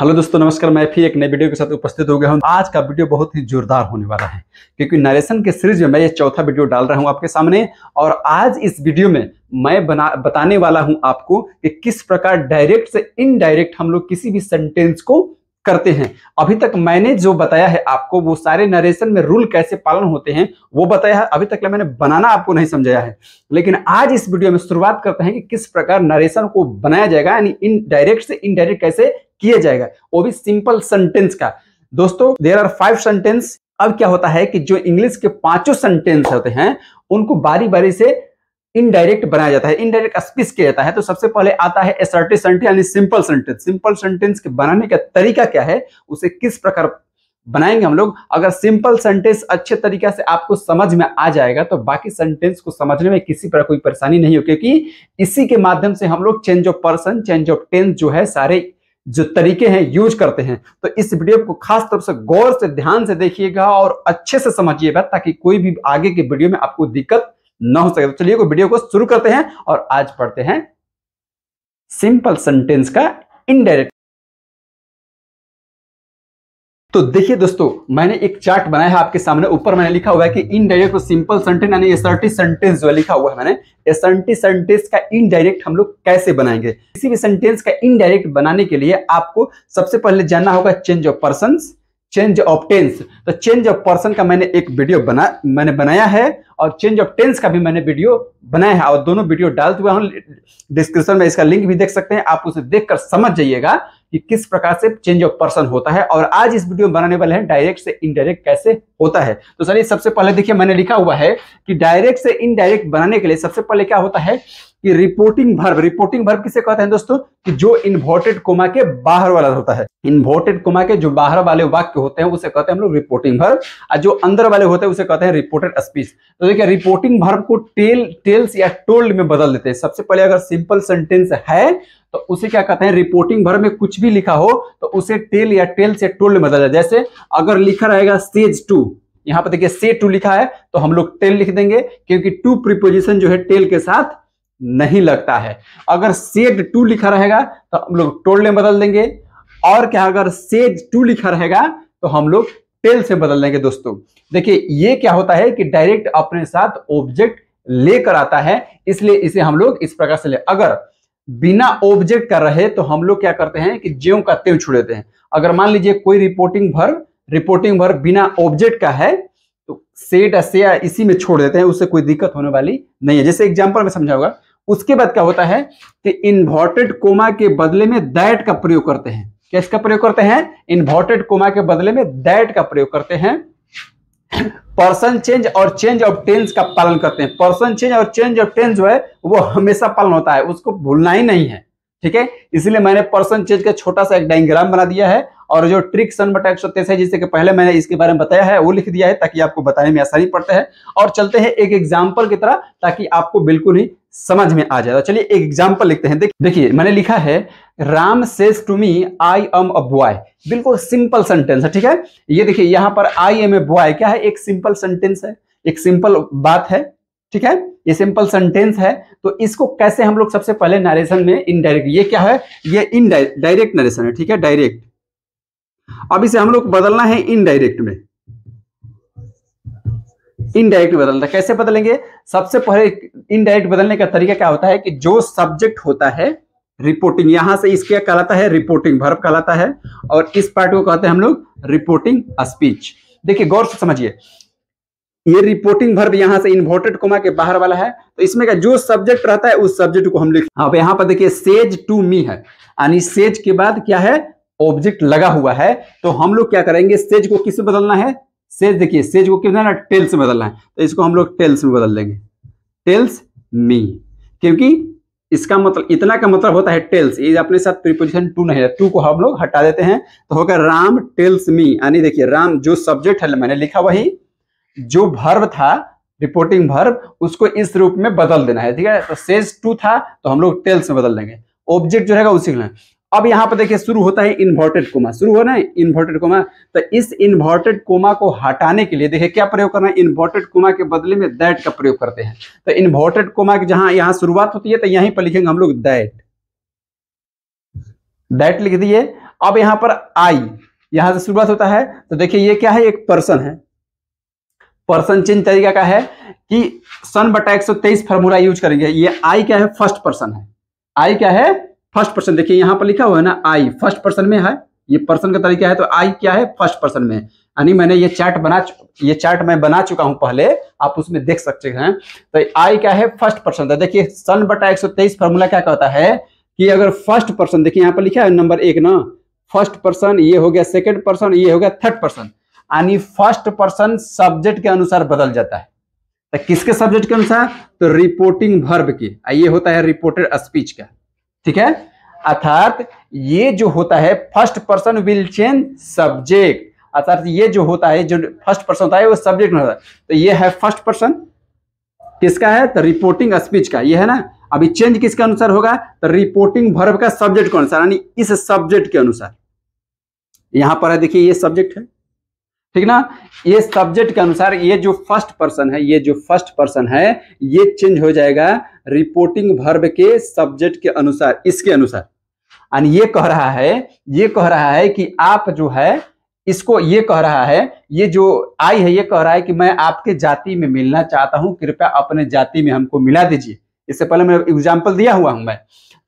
hello दोस्तों नमस्कार मैं फिर एक नए वीडियो के साथ उपस्थित हो गया हूं आज का वीडियो बहुत ही जोरदार होने वाला है क्योंकि नरेशन के सीरीज में मैं ये चौथा वीडियो डाल रहा हूं आपके सामने और आज इस वीडियो में मैं बना बताने वाला हूं आपको कि किस प्रकार डायरेक्ट से इनडायरेक्ट हम लोग किसी भी सेंटेंस को करते हैं अभी तक मैंने जो बताया है आपको वो सारे नरेशन में रूल कैसे पालन होते हैं वो बताया है अभी तक मैंने बनाना आपको नहीं समझाया है लेकिन आज इस वीडियो में शुरुआत करते हैं कि किस प्रकार नरेशन को बनाया जाएगा यानी इनडायरेक्ट से इनडायरेक्ट कैसे किया जाएगा वो भी सिंपल सेंटेंस का दोस्तों देर आर फाइव सेंटेंस अब क्या होता है कि जो इंग्लिश के पांचों सेंटेंस होते हैं उनको बारी बारी से इनडायरेक्ट बनाया जाता है इनडायरेक्ट स्पीच किया जाता है तो सबसे पहले आता है एसर्टिव सेंटेंस यानी सिंपल सेंटेंस सिंपल सेंटेंस के बनाने का तरीका क्या है उसे किस प्रकार बनाएंगे हम लोग अगर सिंपल सेंटेंस अच्छे तरीके से आपको समझ में आ जाएगा तो बाकी सेंटेंस को समझने में किसी पर कोई परेशानी नहीं हो क्योंकि इसी के माध्यम से हम लोग change of person change of tense जो है सारे जो तरीके हैं यूज करते हैं तो इस वीडियो को खास तौर से गौर से ध्यान से देखिएगा और अच्छे से समझिएगा ताकि कोई भी आगे के वीडियो में आपको दिक्कत ना हो सके तो चलिए वीडियो को शुरू करते हैं और आज पढ़ते हैं सिंपल सेंटेंस का इनडायरेक्ट तो देखिए दोस्तों मैंने एक चार्ट बनाया है आपके सामने ऊपर मैंने लिखा हुआ है कि इनडायरेक्ट और सिंपल सेंटेंस यानी एसर्टिव सेंटेंस जो लिखा हुआ है मैंने एसर्टिव सेंटेंस का इनडायरेक्ट हम लोग कैसे बनाएंगे किसी भी सेंटेंस का इनडायरेक्ट बनाने के लिए आपको सबसे पहले जानना होगा change of person change of tense तो चेंज ऑफ पर्सन का मैंने एक वीडियो बना मैंने बनाया है और चेंज ऑफ टेंस का भी मैंने वीडियो बनाया है और दोनों वीडियो डालते हुए हम डिस्क्रिप्शन में इसका लिंक भी देख सकते हैं आप उसे देखकर समझ जाइएगा कि किस प्रकार से चेंज ऑफ पर्सन होता है और आज इस वीडियो में बनाने वाले हैं डायरेक्ट से इनडायरेक्ट कैसे होता है तो सर सबसे पहले देखिए मैंने लिखा हुआ है कि डायरेक्ट से इनडायरेक्ट बनाने के लिए सबसे पहले क्या होता है कि रिपोर्टिंग भर्व रिपोर्टिंग भर्व किसे कहते हैं दोस्तों कि जो इन्वर्टेड कोमा के बाहर वाला होता है इन्वर्टेड कोमा के जो बाहर वाले वाक्य होते हैं उसे कहते हैं हम लोग रिपोर्टिंग भर्व और जो अंदर वाले होते हैं उसे कहते हैं रिपोर्टेड स्पीच तो देखिए रिपोर्टिंग भर्व को टेल टेल्स या टोल्ड में बदल देते हैं सबसे पहले अगर सिंपल सेंटेंस है तो उसे क्या कहते हैं रिपोर्टिंग भर में कुछ भी लिखा हो तो उसे टेल या टेल से टोल्ड में बदल जाए जैसे अगर लिखा रहेगा स्टेज टू यहां पर देखिए से टू लिखा है तो हम लोग टेल लिख देंगे क्योंकि टू प्रिपोजिशन जो है टेल के साथ नहीं लगता है अगर सेट टू लिखा रहेगा तो हम लोग टोल में बदल देंगे और क्या अगर सेज टू लिखा रहेगा तो हम लोग टेल से बदल देंगे दोस्तों देखिए ये क्या होता है कि डायरेक्ट अपने साथ ऑब्जेक्ट लेकर आता है इसलिए इसे हम लोग इस प्रकार से ले अगर बिना ऑब्जेक्ट का रहे तो हम लोग क्या करते हैं कि ज्यो का त्यों छू लेते हैं अगर मान लीजिए कोई रिपोर्टिंग भर रिपोर्टिंग भर बिना ऑब्जेक्ट का है तो सेट या इसी में छोड़ देते हैं उससे कोई दिक्कत होने वाली नहीं है जैसे एग्जाम्पल में समझाऊंगा उसके बाद क्या होता है कि इन्वर्टेड कोमा के बदले में दैट का प्रयोग करते हैं क्या इसका प्रयोग करते हैं इन्वर्टेड कोमा के बदले में दैट का प्रयोग करते हैं पर्सन चेंज और चेंज ऑफ टेंस का पालन करते हैं पर्सन चेंज और चेंज ऑफ टेंस जो है वो हमेशा पालन होता है उसको भूलना ही नहीं है ठीक है इसलिए मैंने पर्सन चेंज का छोटा सा एक डायग्राम बना दिया है और जो ट्रिक सन बटा एक सौ तेईस है जिससे कि पहले मैंने इसके बारे में बताया है वो लिख दिया है ताकि आपको बताने में आसानी पड़ता है और चलते हैं एक एग्जाम्पल की तरह ताकि आपको बिल्कुल ही समझ में आ जाएगा तो चलिए एक एग्जाम्पल लिखते हैं देखिए मैंने लिखा है Ram says to me I am a boy बिल्कुल सिंपल सेंटेंस है ठीक है ये देखिए यहां पर आई एम ए बॉय क्या है एक सिंपल सेंटेंस है एक सिंपल बात है ठीक है ये सिंपल सेंटेंस है तो इसको कैसे हम लोग सबसे पहले नरेशन में इनडायरेक्ट ये क्या है ये इनडायरेक्ट नरेशन है ठीक है डायरेक्ट अब इसे हम लोग बदलना है इनडायरेक्ट में इनडायरेक्ट बदलता है कैसे बदलेंगे सबसे पहले इनडायरेक्ट बदलने का तरीका क्या होता है कि जो सब्जेक्ट होता है रिपोर्टिंग यहां से इसके कहलाता है रिपोर्टिंग भर्व कहलाता है और इस पार्ट को कहते हैं हम लोग रिपोर्टिंग स्पीच देखिए गौर से समझिए ये रिपोर्टिंग भर्व यहां से इन्वर्टेड कोमा के बाहर वाला है तो इसमें का जो सब्जेक्ट रहता है उस सब्जेक्ट को हम लिख हाँ, अब यहां पर देखिए सेज टू मी है यानी सेज के बाद क्या है ऑब्जेक्ट लगा हुआ है तो हम लोग क्या करेंगे सेज को किससे बदलना है सेज देखिए सेज को कितना टेल्स में बदलना है तो इसको हम लोग टेल्स में बदल देंगे टेल्स मी क्योंकि इसका मतलब इतना का मतलब होता है टेल्स ये अपने साथ प्रीपोजिशन टू नहीं है टू को हम लोग हटा देते हैं तो होगा राम टेल्स मी यानी देखिए राम जो सब्जेक्ट है मैंने लिखा वही जो भर्व था रिपोर्टिंग भर्व उसको इस रूप में बदल देना है ठीक है तो सेज टू था तो हम लोग टेल्स में बदल देंगे ऑब्जेक्ट जो रहेगा उसी अब यहां पर देखिए शुरू होता है इन्वर्टेड कोमा शुरू होना है इन्वर्टेड कोमा तो इस इन्वर्टेड कोमा को हटाने के लिए देखिए क्या प्रयोग करना है इन्वर्टेड कोमा के बदले में दैट का प्रयोग करते हैं तो इन्वर्टेड कोमा की जहां यहां शुरुआत होती है तो यहीं पर लिखेंगे हम लोग दैट दैट लिख दिए अब यहां पर आई यहां से शुरुआत होता है तो देखिए ये क्या है एक पर्सन है पर्सन चिन्ह तरीका का है कि सन बटा एक फार्मूला यूज करेंगे ये आई क्या है फर्स्ट पर्सन है आई क्या है फर्स्ट पर्सन देखिए यहाँ पर लिखा हुआ है ना आई फर्स्ट पर्सन में है ये पर्सन का तरीका है तो आई क्या है फर्स्ट पर्सन में यानी मैंने ये चार्ट बना ये चार्ट मैं बना चुका हूं पहले आप उसमें देख सकते हैं तो आई क्या है फर्स्ट पर्सन तो देखिए सन बटा एक फॉर्मूला क्या कहता है कि अगर फर्स्ट पर्सन देखिए यहाँ पर लिखा है नंबर एक ना फर्स्ट पर्सन ये हो गया सेकेंड पर्सन ये हो गया थर्ड पर्सन यानी फर्स्ट पर्सन सब्जेक्ट के अनुसार बदल जाता है तो किसके सब्जेक्ट के अनुसार तो रिपोर्टिंग भर्ब की ये होता है रिपोर्टेड स्पीच का ठीक है अर्थात ये जो होता है first person will change subject अर्थात ये जो होता है जो फर्स्ट पर्सन होता है वो सब्जेक्ट में होता है तो ये है फर्स्ट पर्सन किसका है तो रिपोर्टिंग स्पीच का ये है ना अभी चेंज किसके अनुसार होगा तो रिपोर्टिंग भर्व का सब्जेक्ट के अनुसार यानी इस सब्जेक्ट के अनुसार यहां पर है देखिए ये सब्जेक्ट है ठीक ना ये सब्जेक्ट के अनुसार ये जो फर्स्ट पर्सन है ये जो फर्स्ट पर्सन है ये चेंज हो जाएगा रिपोर्टिंग भर्ब के सब्जेक्ट के अनुसार इसके अनुसार एंड ये कह रहा है ये कह रहा है कि आप जो है इसको ये कह रहा है ये जो आई है ये कह रहा है कि मैं आपके जाति में मिलना चाहता हूं कृपया अपने जाति में हमको मिला दीजिए इससे पहले मैं एग्जाम्पल दिया हुआ हूं मैं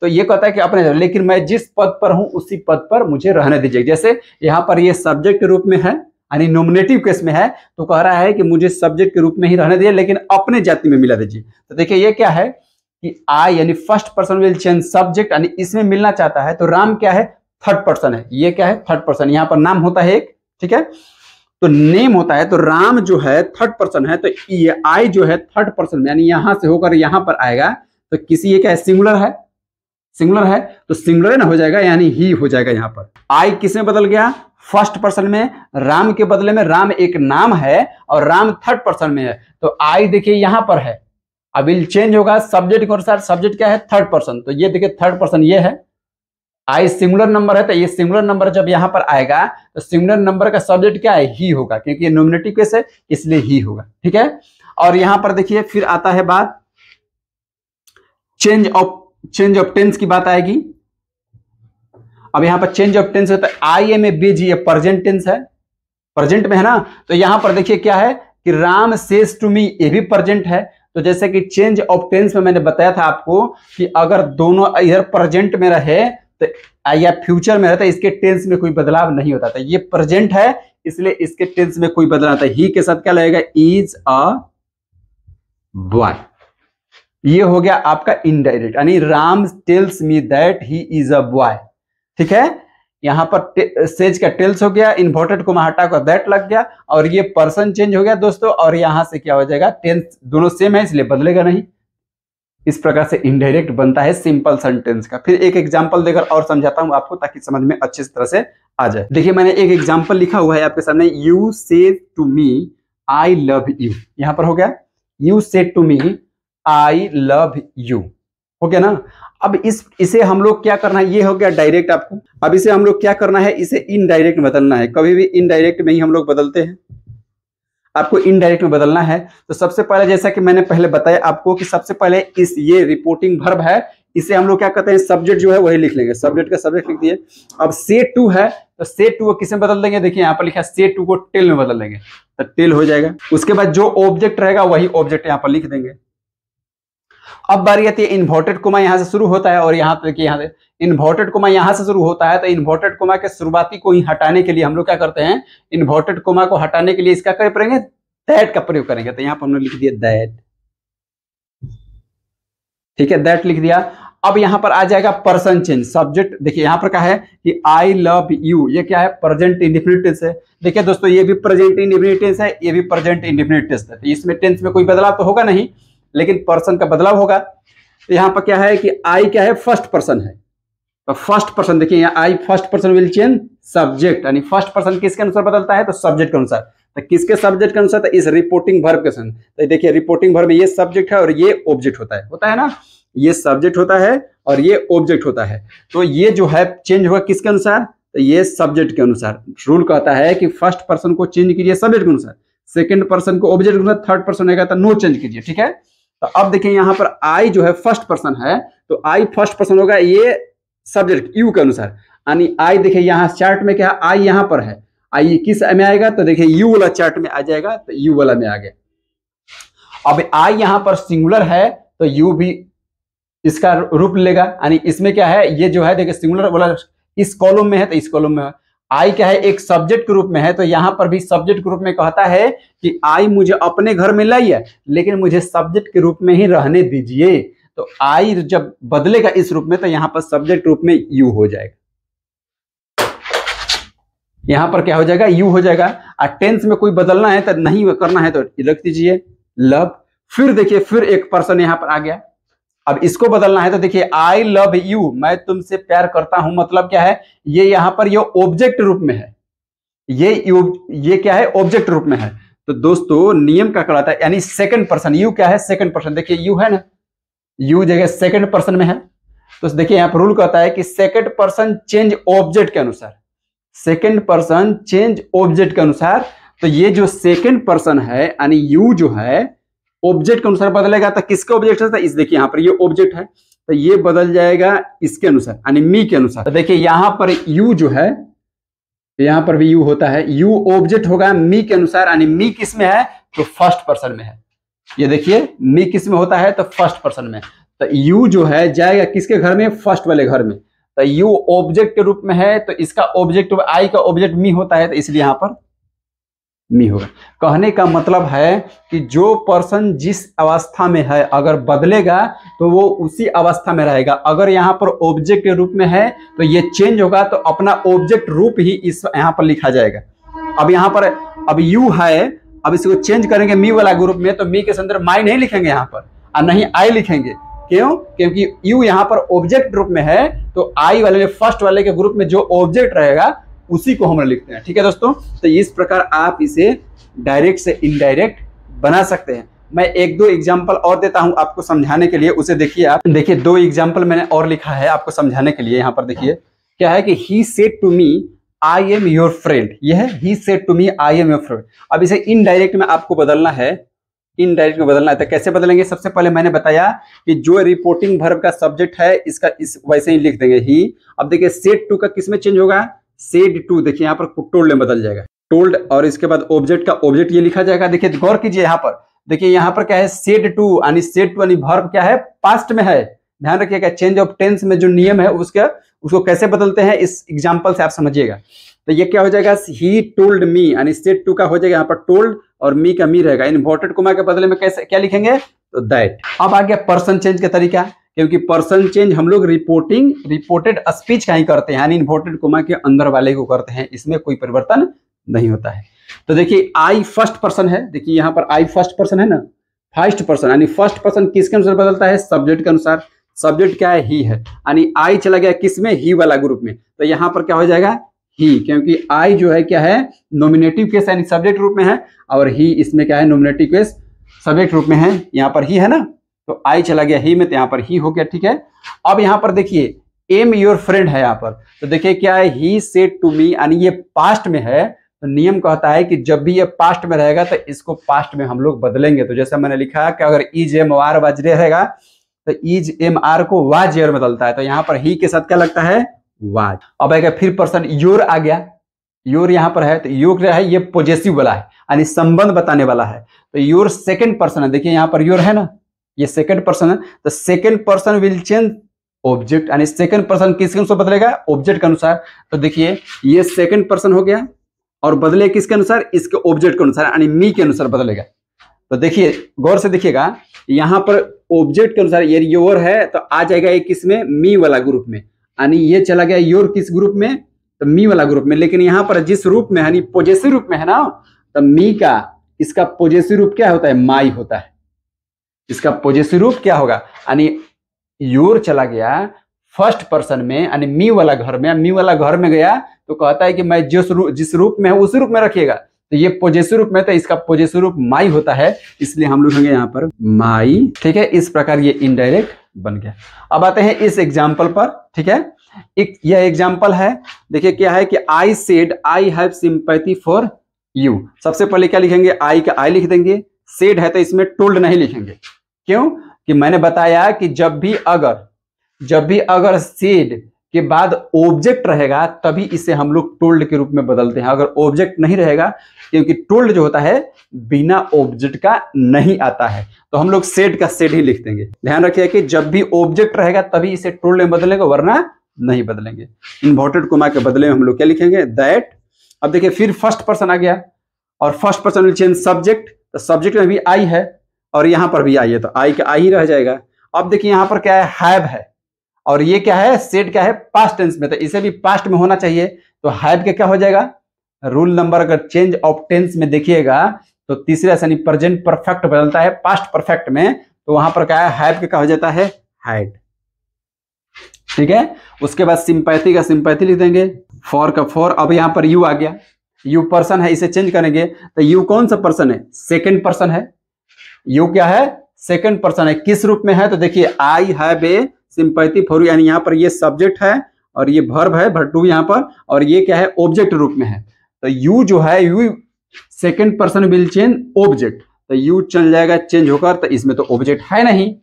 तो ये कहता है कि अपने लेकिन मैं जिस पद पर हूं उसी पद पर मुझे रहने दीजिए जैसे यहां पर ये सब्जेक्ट रूप में है यानी नोमिनेटिव केस में है तो कह रहा है कि मुझे सब्जेक्ट के रूप में ही रहने दीजिए लेकिन अपने जाति में मिला दीजिए तो देखिए ये क्या है कि आई यानी first person will change subject यानी इसमें मिलना चाहता है तो राम क्या है थर्ड पर्सन है ये क्या है थर्ड पर्सन यहाँ पर नाम होता है एक ठीक है तो नेम होता है तो राम जो है थर्ड पर्सन है तो ये आई जो है थर्ड पर्सन यानी यहां से होकर यहां पर आएगा तो किसी ये क्या है सिंगुलर है सिंगुलर है तो सिंगुलर ना हो जाएगा यानी ही हो जाएगा यहां पर आई किसमें बदल गया फर्स्ट पर्सन में राम के बदले में राम एक नाम है और राम थर्ड पर्सन में है तो आई देखिए यहां पर है अब विल चेंज होगा सब्जेक्ट के अनुसार सब्जेक्ट क्या है थर्ड पर्सन तो ये देखिए थर्ड पर्सन ये है आई सिमुलर नंबर है तो ये सिमुलर नंबर जब यहां पर आएगा तो सिमुलर नंबर का सब्जेक्ट क्या है ही होगा क्योंकि ये नोमिनेटिव केस है इसलिए ही होगा ठीक है और यहां पर देखिए फिर आता है बात change of change of tense की बात आएगी अब यहां पर चेंज ऑफ टेंस है तो आई एम ए बीज ये प्रेजेंट टेंस है प्रेजेंट में है ना तो यहां पर देखिए क्या है कि राम सेस टू मी ये भी प्रेजेंट है तो जैसे कि चेंज ऑफ टेंस में मैंने बताया था आपको कि अगर दोनों इधर प्रेजेंट में रहे तो या फ्यूचर में रहता तो है इसके टेंस में कोई बदलाव नहीं होता था तो ये प्रेजेंट है इसलिए इसके टेंस में कोई बदलाव आता ही तो के साथ क्या लगेगा इज अ बॉय ये हो गया आपका इनडायरेक्ट यानी Ram tells me that he is a boy ठीक है यहाँ पर सेज का टेल्स हो गया इन्वर्टेड को मैं हटाकर दैट लग गया और ये पर्सन चेंज हो गया दोस्तों और यहां से क्या हो जाएगा टेंस दोनों सेम है इसलिए बदलेगा नहीं इस प्रकार से इनडायरेक्ट बनता है सिंपल सेंटेंस का फिर एक एग्जांपल देकर और समझाता हूं आपको ताकि समझ में अच्छे तरह से आ जाए देखिए मैंने एक एग्जांपल लिखा हुआ है आपके सामने you say to me I love you यहां पर हो गया you say to me I love you हो गया ना अब इस इसे हम लोग क्या करना है ये हो गया डायरेक्ट आपको अब इसे हम लोग क्या करना है इसे इनडायरेक्ट में बदलना है कभी भी इनडायरेक्ट में ही हम लोग बदलते हैं आपको इनडायरेक्ट में बदलना है तो सबसे पहले जैसा कि मैंने पहले बताया आपको कि सबसे पहले इस ये रिपोर्टिंग भर्ब है इसे हम लोग क्या कहते हैं सब्जेक्ट जो है वही लिख लेंगे सब्जेक्ट का सब्जेक्ट लिख दिए अब से टू है तो से टू को किस में बदल देंगे देखिए यहाँ पर लिखा है से टू को टेल में बदल देंगे तो टेल हो जाएगा उसके बाद जो ऑब्जेक्ट रहेगा वही ऑब्जेक्ट यहाँ पर लिख देंगे अब बारी आती है इन्वर्टेड कोमा यहाँ से शुरू होता है और यहाँ तक कि यहाँ से इन्वर्टेड कोमा यहाँ से शुरू होता है तो इन्वर्टेड कोमा के शुरुआती को ही हटाने के लिए हम लोग क्या करते हैं इन्वर्टेड कोमा को हटाने के लिए इसका क्या करेंगे दैट का प्रयोग करेंगे तो यहाँ पर हमने लिख दिया दैट ठीक है दैट लिख दिया अब यहाँ पर आ जाएगा पर्सन चेंज सब्जेक्ट देखिए यहाँ पर क्या है कि आई लव यू ये क्या है प्रेजेंट इंडिफिनिट टेंस है देखिए दोस्तों ये भी प्रेजेंट इंडिफिनिट टेंस है ये भी प्रेजेंट इंडिफिनिट टेंस है तो इसमें टेंस में कोई बदलाव तो होगा नहीं लेकिन पर्सन का बदलाव होगा तो यहाँ पर क्या है कि आई क्या है फर्स्ट पर्सन है तो फर्स्ट पर्सन देखिए I first person will change subject यानी फर्स्ट पर्सन किसके अनुसार बदलता है तो सब्जेक्ट के अनुसार तो किसके सब्जेक्ट के अनुसार तो इस रिपोर्टिंग भर्व के तो देखिए रिपोर्टिंग भर्व में ये सब्जेक्ट है और ये ऑब्जेक्ट होता है होता है ना ये सब्जेक्ट होता है और ये ऑब्जेक्ट होता है तो ये जो है चेंज होगा किसके अनुसार तो ये सब्जेक्ट के अनुसार रूल कहता है कि फर्स्ट पर्सन को चेंज कीजिए सब्जेक्ट के अनुसार सेकेंड पर्सन को ऑब्जेक्ट के अनुसार थर्ड पर्सन होगा तो नो चेंज कीजिए ठीक है तो अब देखें यहां पर आई जो है फर्स्ट पर्सन है तो आई फर्स्ट पर्सन होगा ये सब्जेक्ट यू के अनुसार यानी आई देखिए यहां चार्ट में क्या आई यहां पर है आई किस में आएगा तो देखिए यू वाला चार्ट में आ जाएगा तो यू वाला में आ गया अब आई यहां पर सिंगुलर है तो यू भी इसका रूप लेगा यानी इसमें क्या है ये जो है देखिए सिंगुलर वाला इस कॉलम में है तो इस कॉलम में है आई क्या है एक सब्जेक्ट के रूप में है तो यहां पर भी सब्जेक्ट के रूप में कहता है कि आई मुझे अपने घर में लाइए लेकिन मुझे सब्जेक्ट के रूप में ही रहने दीजिए तो आई जब बदलेगा इस रूप में तो यहां पर सब्जेक्ट रूप में यू हो जाएगा यहां पर क्या हो जाएगा यू हो जाएगा और टेंस में कोई बदलना है तो नहीं करना है तो रख दीजिए लव फिर देखिए फिर एक पर्सन यहां पर आ गया अब इसको बदलना है तो देखिए आई लव यू मैं तुमसे प्यार करता हूं मतलब क्या है ये यहां पर ये ऑब्जेक्ट रूप में है ये ये क्या है ऑब्जेक्ट रूप में है तो दोस्तों नियम क्या कराता है यानी सेकंड पर्सन यू क्या है सेकंड पर्सन देखिए यू है ना यू जगह सेकंड पर्सन में है तो देखिए यहां पर रूल कहता है कि सेकंड पर्सन चेंज ऑब्जेक्ट के अनुसार सेकंड पर्सन चेंज ऑब्जेक्ट के अनुसार तो ये जो सेकंड पर्सन है यानी यू जो है ऑब्जेक्ट के अनुसार बदलेगा तो किसका ऑब्जेक्ट है इस देखिए यहाँ पर ये ऑब्जेक्ट है तो ये बदल जाएगा इसके अनुसार यानी मी के अनुसार तो देखिए यहां पर यू जो है यहां पर भी यू होता है यू ऑब्जेक्ट होगा मी के अनुसार यानी मी किस में है तो फर्स्ट पर्सन में है ये देखिए मी किस में होता है तो फर्स्ट पर्सन में तो यू जो है जाएगा किसके घर में फर्स्ट वाले घर में तो यू ऑब्जेक्ट के रूप में है तो इसका ऑब्जेक्ट आई का ऑब्जेक्ट मी होता है तो इसलिए यहां पर मी होगा कहने का मतलब है कि जो पर्सन जिस अवस्था में है अगर बदलेगा तो वो उसी अवस्था में रहेगा अगर यहाँ पर ऑब्जेक्ट के रूप में है तो ये चेंज होगा तो अपना ऑब्जेक्ट रूप ही इस यहाँ पर लिखा जाएगा अब यहाँ पर अब यू है अब इसको चेंज करेंगे मी वाला ग्रुप में तो मी के संदर्भ माई नहीं लिखेंगे यहाँ पर और नहीं आई लिखेंगे क्यों क्योंकि यू यहाँ पर ऑब्जेक्ट रूप में है तो आई वाले में फर्स्ट वाले के ग्रुप में जो ऑब्जेक्ट रहेगा उसी को हम लिखते हैं ठीक है दोस्तों तो इस प्रकार आप इसे डायरेक्ट से इनडायरेक्ट बना सकते हैं मैं एक दो एग्जाम्पल और देता हूं आपको समझाने के लिए उसे देखिए आप देखिए दो एग्जाम्पल मैंने और लिखा है आपको समझाने के लिए यहाँ पर देखिए क्या है कि he said to me I am your friend यह है he said to me I am your friend अब इसे इनडायरेक्ट में आपको बदलना है इनडायरेक्ट में बदलना है तो कैसे बदलेंगे सबसे पहले मैंने बताया कि जो रिपोर्टिंग भर्व का सब्जेक्ट है इसका इस वैसे ही लिख देंगे ही अब देखिए सेट टू का किसमें चेंज होगा सेड टू देखिए यहाँ पर टोल्ड में बदल जाएगा टोल्ड और इसके बाद ऑब्जेक्ट का ऑब्जेक्ट ये लिखा जाएगा देखिए गौर कीजिए यहाँ पर देखिए यहाँ पर क्या है सेड टू यानी सेड टू यानी भर्व क्या है पास्ट में है ध्यान रखिएगा चेंज ऑफ टेंस में जो नियम है उसका उसको कैसे बदलते हैं इस एग्जाम्पल से आप समझिएगा तो ये क्या हो जाएगा ही टोल्ड मी यानी सेड टू का हो जाएगा यहाँ पर टोल्ड और मी का मी रहेगा इन्वर्टेड कोमा के बदले में कैसे क्या लिखेंगे तो दैट अब आ गया पर्सन चेंज का तरीका क्योंकि पर्सन चेंज हम लोग रिपोर्टिंग रिपोर्टेड स्पीच का ही करते हैं यानी इन्वर्टेड कोमा के अंदर वाले को करते हैं इसमें कोई परिवर्तन नहीं होता है तो देखिए आई फर्स्ट पर्सन है देखिए यहाँ पर आई फर्स्ट पर्सन है ना फर्स्ट पर्सन यानी फर्स्ट पर्सन किसके अनुसार बदलता है सब्जेक्ट के अनुसार सब्जेक्ट क्या है ही है यानी आई चला गया किस में ही वाला ग्रुप में तो यहाँ पर क्या हो जाएगा ही क्योंकि आई जो है क्या है नॉमिनेटिव केस यानी सब्जेक्ट रूप में है और ही इसमें क्या है नॉमिनेटिव केस सब्जेक्ट रूप में है यहाँ पर ही है ना तो आई चला गया ही में तो यहां पर ही हो गया ठीक है अब यहां पर देखिए एम योर फ्रेंड है यहां पर तो देखिए क्या है ही सेट टू मी यानी ये पास्ट में है तो नियम कहता है कि जब भी ये पास्ट में रहेगा तो इसको पास्ट में हम लोग बदलेंगे तो जैसे मैंने लिखा कि अगर इज एम आर वाजरे रहेगा तो इज एम आर को वाज एयर बदलता है तो यहां पर ही के साथ क्या लगता है वाज अब आएगा फिर पर्सन योर आ गया योर यहां पर है तो योर है ये पोजेसिव वाला है यानी संबंध बताने वाला है तो योर सेकेंड पर्सन है देखिए यहां पर योर है ना ये सेकंड पर्सन है तो second person will change object यानी सेकंड पर्सन किसके अनुसार बदलेगा ऑब्जेक्ट के अनुसार तो देखिए ये सेकंड पर्सन हो गया और बदले किसके अनुसार इसके ऑब्जेक्ट के अनुसार यानी मी के अनुसार बदलेगा तो देखिए गौर से देखिएगा यहाँ पर ऑब्जेक्ट के अनुसार यदि योर है तो आ जाएगा ये किस में मी वाला ग्रुप में यानी ये चला गया योर किस ग्रुप में तो मी वाला ग्रुप में लेकिन यहाँ पर जिस रूप में यानी पोजेसिव रूप में है ना तो मी का इसका पोजेसिव रूप क्या होता है माई होता है इसका पोजेसिव रूप क्या होगा यानी योर चला गया फर्स्ट पर्सन में यानी मी वाला घर में मी वाला घर में गया तो कहता है कि मैं जिस रूप जिस रूप में है उस रूप में रखिएगा तो ये पोजेसिव रूप में तो इसका पोजेसिव रूप माई होता है इसलिए हम लोग होंगे यहाँ पर माई ठीक है इस प्रकार ये इनडायरेक्ट बन गया अब आते हैं इस एग्जाम्पल पर ठीक है एक यह एग्जाम्पल है देखिए क्या है कि I said I have sympathy for you सबसे पहले क्या लिखेंगे आई का आई लिख देंगे सेड है तो इसमें टोल्ड नहीं लिखेंगे क्यों कि मैंने बताया कि जब भी अगर जब भी अगर सीड के बाद ऑब्जेक्ट रहेगा तभी इसे हम लोग टोल्ड के रूप में बदलते हैं अगर ऑब्जेक्ट नहीं रहेगा क्योंकि टोल्ड जो होता है बिना ऑब्जेक्ट का नहीं आता है तो हम लोग सेड का सेड ही लिख देंगे ध्यान रखिए कि जब भी ऑब्जेक्ट रहेगा तभी इसे टोल्ड में बदलेंगे वरना नहीं बदलेंगे इन्वर्टेड कुमार के बदले में हम लोग क्या लिखेंगे दैट अब देखिए फिर फर्स्ट पर्सन आ गया और first person will change subject subject में भी आई है और यहां पर भी आई है तो आई का आई ही रह जाएगा अब देखिए यहां पर क्या है हैव है और ये क्या है सेट क्या है पास्ट टेंस में तो इसे भी पास्ट में होना चाहिए तो हैव का क्या हो जाएगा रूल नंबर अगर चेंज ऑफ टेंस में देखिएगा तो तीसरे यानी प्रेजेंट परफेक्ट बदलता है पास्ट परफेक्ट में तो वहां पर क्या है हैव का क्या हो जाता है हैड ठीक है उसके बाद सिंपैथी का सिंपैथी लिख देंगे फॉर का फॉर अब यहां पर यू आ गया यू पर्सन है इसे चेंज करेंगे तो यू कौन सा पर्सन है सेकेंड पर्सन है यू क्या है सेकंड पर्सन है किस रूप में है तो देखिए I have a sympathy for यानी यहाँ पर ये सब्जेक्ट है और ये भर्ब है भट्टू यहाँ पर और ये क्या है ऑब्जेक्ट रूप में है तो यू जो है you second person will change object तो यू चल जाएगा चेंज होकर तो इसमें तो ऑब्जेक्ट है नहीं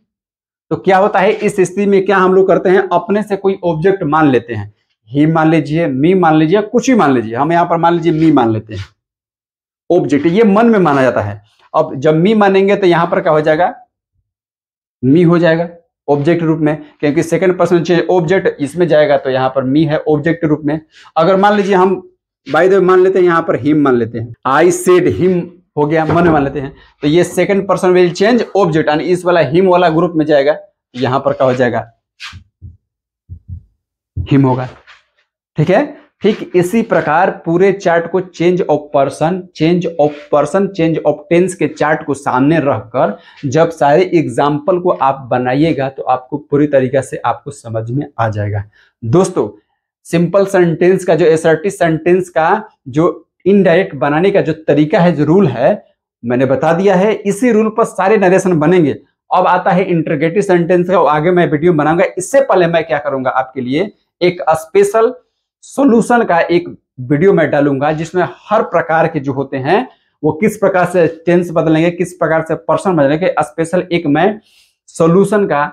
तो क्या होता है इस स्थिति में क्या हम लोग करते हैं अपने से कोई ऑब्जेक्ट मान लेते हैं ही मान लीजिए मी मान लीजिए कुछ ही मान लीजिए हम यहाँ पर मान लीजिए मी मान लेते हैं ऑब्जेक्ट ये मन में माना जाता है अब जब मी मानेंगे तो यहां पर क्या हो जाएगा मी हो जाएगा ऑब्जेक्ट रूप में क्योंकि सेकंड पर्सन चेंज ऑब्जेक्ट इसमें जाएगा तो यहां पर मी है ऑब्जेक्ट रूप में अगर मान लीजिए हम बाई मान लेते हैं यहां पर हिम मान लेते हैं आई सेड हिम हो गया मन मान लेते हैं तो ये second person will change object यानी इस वाला हिम वाला ग्रुप में जाएगा यहां पर क्या हो जाएगा हिम होगा ठीक है ठीक इसी प्रकार पूरे चार्ट को change of person change of person change of tense के चार्ट को सामने रखकर जब सारे एग्जाम्पल को आप बनाइएगा तो आपको पूरी तरीका से आपको समझ में आ जाएगा दोस्तों सिंपल सेंटेंस का जो एसर्टिव सेंटेंस का जो इनडायरेक्ट बनाने का जो तरीका है जो रूल है मैंने बता दिया है इसी रूल पर सारे नरेशन बनेंगे अब आता है इंटरगेटिव सेंटेंस का आगे मैं वीडियो बनाऊंगा इससे पहले मैं क्या करूंगा आपके लिए एक स्पेशल सॉल्यूशन का एक वीडियो मैं डालूंगा जिसमें हर प्रकार के जो होते हैं वो किस प्रकार से टेंस बदलेंगे किस प्रकार से पर्सन बदलेंगे स्पेशल एक मैं सॉल्यूशन का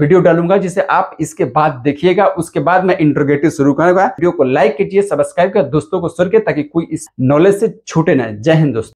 वीडियो डालूंगा जिसे आप इसके बाद देखिएगा उसके बाद मैं इंटरोगेटिव शुरू करूंगा वीडियो को लाइक कीजिए सब्सक्राइब कर दोस्तों को सुनकर के ताकि कोई इस नॉलेज से छूटे ना जय हिंद दोस्तों